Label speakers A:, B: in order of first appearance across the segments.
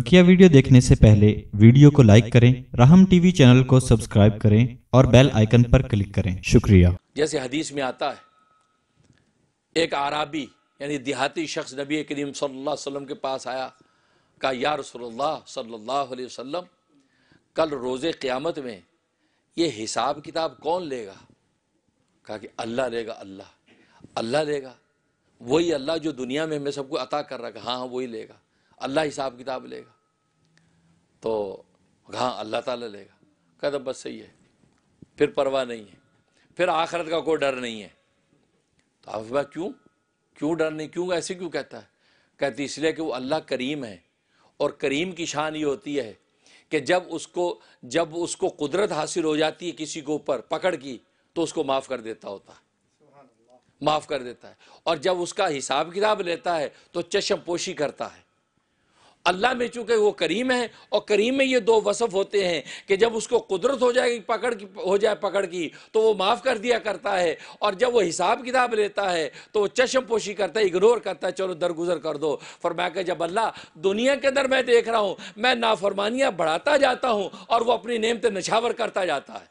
A: बकिया वीडियो देखने से पहले वीडियो को लाइक करें राहम टीवी चैनल को सब्सक्राइब करें और बेल आइकन पर क्लिक करें शुक्रिया जैसे हदीस में आता है एक आराबी यानी देहाती शख्स नबी करीम सल्लल्लाहु अलैहि वसल्लम के पास आया का यार रसोल्ला सल्लल्लाहु अलैहि वसल्लम कल रोज़ क़्यामत में ये हिसाब किताब कौन लेगा कहा कि अल्लाह लेगा अल्लाह अल्लाह लेगा वही अल्लाह जो दुनिया में हमें सबको अता कर रहा है हाँ हाँ वही लेगा अल्लाह हिसाब किताब लेगा तो कहा अल्लाह ताला लेगा कदम बस सही है फिर परवाह नहीं है फिर आखरत का कोई डर नहीं है तो आप क्यों क्यों डर नहीं क्यों ऐसे क्यों कहता है कहती इसलिए कि वो अल्लाह करीम है और करीम की शान ये होती है कि जब उसको जब उसको कुदरत हासिल हो जाती है किसी के ऊपर पकड़ की तो उसको माफ़ कर देता होता है माफ़ कर देता है और जब उसका हिसाब किताब लेता है तो चशम पोशी करता है अल्लाह में चूँकि वो करीम है और करीम में ये दो वसफ़ होते हैं कि जब उसको कुदरत हो जाएगी पकड़ की हो जाए पकड़ की तो वो माफ़ कर दिया करता है और जब वो हिसाब किताब लेता है तो वो चशम पोशी करता है इग्नोर करता है चलो दरगुजर कर दो फरमा कि जब अल्लाह दुनिया के अंदर मैं देख रहा हूँ मैं नाफरमानियाँ बढ़ाता जाता हूँ और वह अपनी नेमत नछावर करता जाता है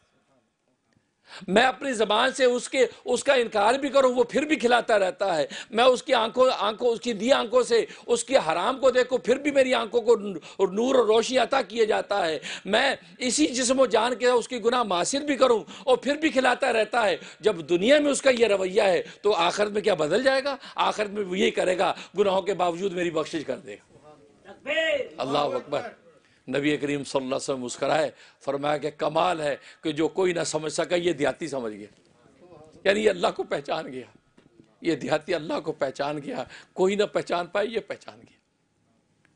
A: मैं अपनी ज़बान से उसके उसका इनकार भी करूं वो फिर भी खिलाता रहता है मैं उसकी आंखों आंखों उसकी दी आंखों से उसके हराम को देखो फिर भी मेरी आंखों को नूर और रोशनी अता किया जाता है मैं इसी जिसम जान के उसकी गुनाह मासिर भी करूं और फिर भी खिलाता रहता है जब दुनिया में उसका यह रवैया है तो आखिर में क्या बदल जाएगा आखिरत में यही करेगा गुनाहों के बावजूद मेरी बख्शिश कर देगा अल्लाह अकबर नबी करीम सल्लल्लाहु अलैहि वसल्लम मुस्कराए फरमाया कि कमाल है कि जो कोई ना समझ सका ये देहाती समझ गया यानी ये अल्लाह को पहचान गया ये देहाती अल्लाह को पहचान गया कोई ना पहचान पाए ये पहचान गया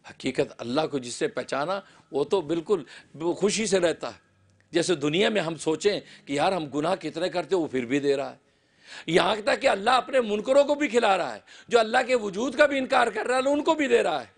A: हकीकत अल्लाह को जिससे पहचाना वो तो बिल्कुल खुशी से रहता है जैसे दुनिया में हम सोचें कि यार हम गुनाह कितने करते वो फिर भी दे रहा है यहाँ तक कि अल्लाह अपने मुनकरों को भी खिला रहा है जो अल्लाह के वजूद का भी इनकार कर रहा है उनको भी दे रहा है